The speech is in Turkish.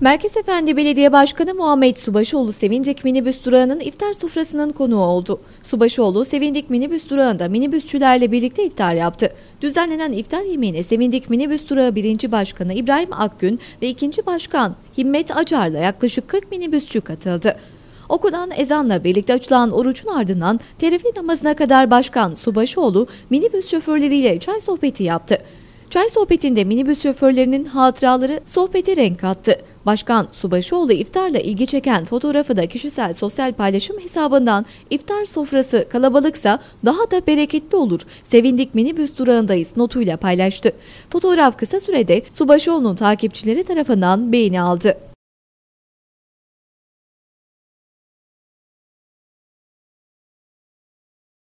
Merkez Efendi Belediye Başkanı Muhammed Subaşoğlu Sevindik minibüs durağının iftar sofrasının konuğu oldu. Subaşoğlu Sevindik minibüs durağında minibüsçülerle birlikte iftar yaptı. Düzenlenen iftar yemeğine Sevindik minibüs durağı 1. Başkanı İbrahim Akgün ve 2. Başkan Himmet Acar'la yaklaşık 40 minibüsçü katıldı. Okunan ezanla birlikte açılan orucun ardından teravih namazına kadar Başkan Subaşoğlu minibüs şoförleriyle çay sohbeti yaptı. Çay sohbetinde minibüs şoförlerinin hatıraları sohbete renk kattı. Başkan Subaşıoğlu iftarla ilgi çeken fotoğrafı da kişisel sosyal paylaşım hesabından iftar sofrası kalabalıksa daha da bereketli olur. Sevindik minibüs durağındayız notuyla paylaştı. Fotoğraf kısa sürede Subaşıoğlu'nun takipçileri tarafından beğeni aldı.